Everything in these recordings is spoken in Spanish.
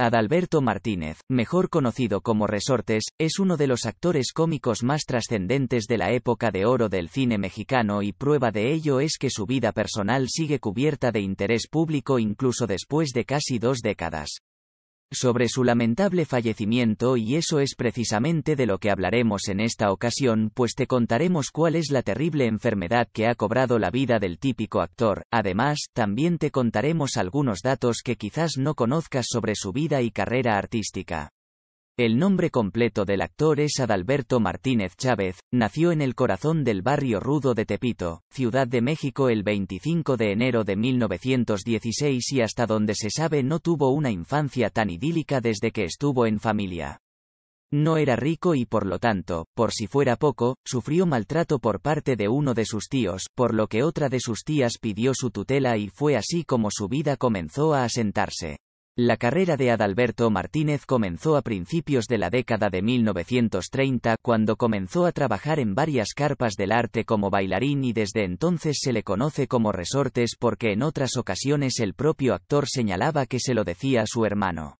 Adalberto Martínez, mejor conocido como Resortes, es uno de los actores cómicos más trascendentes de la época de oro del cine mexicano y prueba de ello es que su vida personal sigue cubierta de interés público incluso después de casi dos décadas sobre su lamentable fallecimiento y eso es precisamente de lo que hablaremos en esta ocasión pues te contaremos cuál es la terrible enfermedad que ha cobrado la vida del típico actor, además, también te contaremos algunos datos que quizás no conozcas sobre su vida y carrera artística. El nombre completo del actor es Adalberto Martínez Chávez, nació en el corazón del barrio rudo de Tepito, Ciudad de México el 25 de enero de 1916 y hasta donde se sabe no tuvo una infancia tan idílica desde que estuvo en familia. No era rico y por lo tanto, por si fuera poco, sufrió maltrato por parte de uno de sus tíos, por lo que otra de sus tías pidió su tutela y fue así como su vida comenzó a asentarse. La carrera de Adalberto Martínez comenzó a principios de la década de 1930 cuando comenzó a trabajar en varias carpas del arte como bailarín y desde entonces se le conoce como resortes porque en otras ocasiones el propio actor señalaba que se lo decía a su hermano.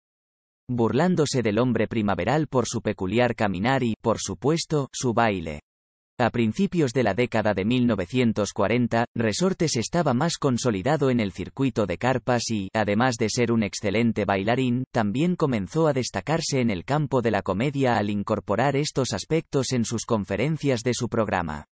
Burlándose del hombre primaveral por su peculiar caminar y, por supuesto, su baile. A principios de la década de 1940, Resortes estaba más consolidado en el circuito de carpas y, además de ser un excelente bailarín, también comenzó a destacarse en el campo de la comedia al incorporar estos aspectos en sus conferencias de su programa.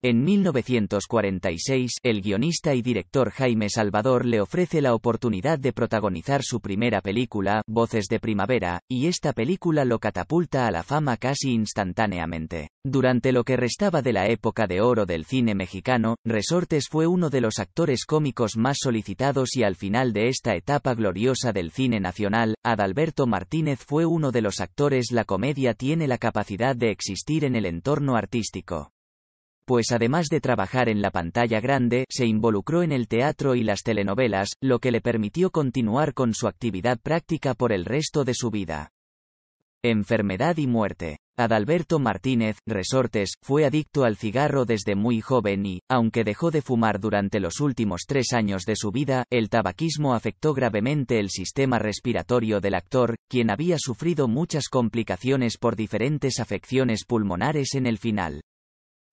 En 1946, el guionista y director Jaime Salvador le ofrece la oportunidad de protagonizar su primera película, Voces de Primavera, y esta película lo catapulta a la fama casi instantáneamente. Durante lo que restaba de la época de oro del cine mexicano, Resortes fue uno de los actores cómicos más solicitados y al final de esta etapa gloriosa del cine nacional, Adalberto Martínez fue uno de los actores la comedia tiene la capacidad de existir en el entorno artístico pues además de trabajar en la pantalla grande, se involucró en el teatro y las telenovelas, lo que le permitió continuar con su actividad práctica por el resto de su vida. Enfermedad y muerte. Adalberto Martínez, Resortes, fue adicto al cigarro desde muy joven y, aunque dejó de fumar durante los últimos tres años de su vida, el tabaquismo afectó gravemente el sistema respiratorio del actor, quien había sufrido muchas complicaciones por diferentes afecciones pulmonares en el final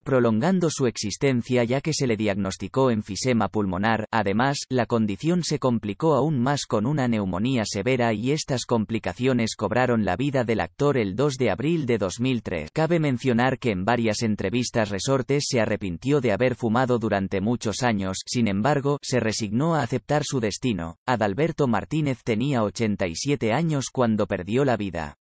prolongando su existencia ya que se le diagnosticó enfisema pulmonar, además, la condición se complicó aún más con una neumonía severa y estas complicaciones cobraron la vida del actor el 2 de abril de 2003. Cabe mencionar que en varias entrevistas Resortes se arrepintió de haber fumado durante muchos años, sin embargo, se resignó a aceptar su destino. Adalberto Martínez tenía 87 años cuando perdió la vida.